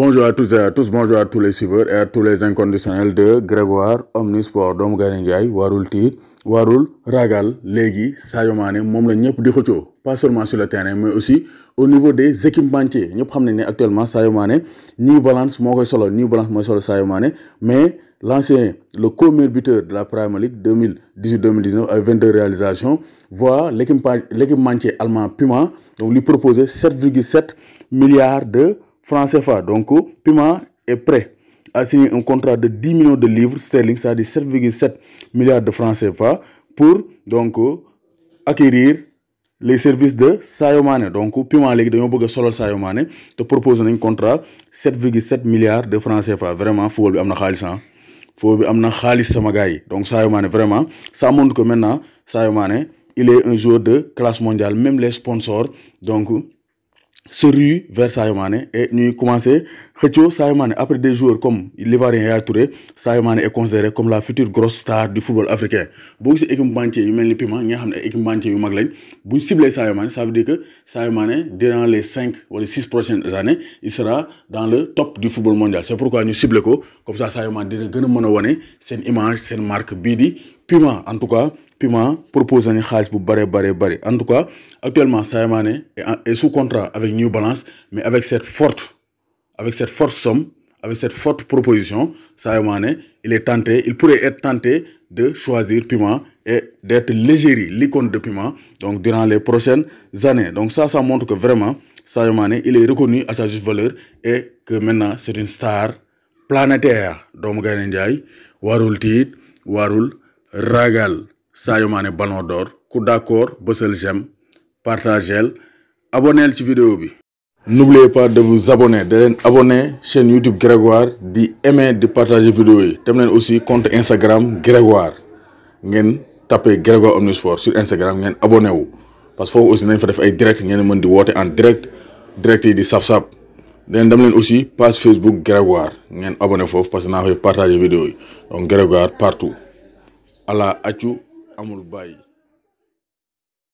Bonjour à tous et à tous, bonjour à tous les suiveurs et à tous les inconditionnels de Grégoire, Omnisport, Dom warul Tir, warul ragal Legi Sayomane, mom la di pas seulement sur le terrain mais aussi au niveau des équipementiers ñëpp Nous nañ actuellement Sayomane, ni New Balance moo solo New Balance mooy solo Sayomane, mais l'ancien le co buteur de la Premier League 2018-2019 avec 22 réalisations voit l'équipementier allemand Puma donc lui proposer 7,7 milliards de France CFA. Donc, Pima est prêt à signer un contrat de 10 millions de livres sterling, c'est-à-dire 7,7 milliards de francs CFA, pour donc acquérir les services de Sadio donc Puma est prêt bëgg Solo un Sadio de te proposer un contrat 7,7 milliards de francs CFA vraiment il faut que tu un ah Il bi que na hein. sama gars donc Sadio vraiment ça montre que maintenant Sadio il est un joueur de classe mondiale même les sponsors donc se rue vers Saïmane et et ñuy commencé dire que Saïmane, après des jours comme l'Ivarien et Touré Sadio est considéré comme la future grosse star du football africain Si vous équipe banquier yu de Puma nga équipe banquier yu ça veut dire que Saïmane, durant les ou les 6 prochaines années il sera dans le top du football mondial c'est pourquoi nous ciblons ko comme ça Saïmane Mané dina gën C'est une image une marque Bidi. Puma en tout cas Pima propose un pour barrer, barrer, barrer. en tout cas actuellement Saïmane est sous contrat avec New Balance mais avec cette forte avec cette forte somme avec cette forte proposition Saïmane il est tenté il pourrait être tenté de choisir Pima et d'être l'égérie l'icône de Pima, donc durant les prochaines années donc ça ça montre que vraiment Saïmane, il est reconnu à sa juste valeur et que maintenant c'est une star planétaire Donc warul Tid, warul ragal Sadio Mané Ballon d'Or ku d'accord bësal j'aime partageel abonneel ci vidéo bi n'oubliez pas de vous abonner da leen chaîne YouTube Grégoire di aimer di partager vidéo Terminez aussi compte Instagram Grégoire ngeen tapez Grégoire Omnisport sur Instagram ngeen abonné wu parce que vous aussi nañ fa def ay direct ngeen mën di en direct direct yi di SAFSAP. saf leen aussi page Facebook Grégoire ngeen abonné vous parce que naa fay partager vidéo donc Grégoire partout allah tout. amul bàyyi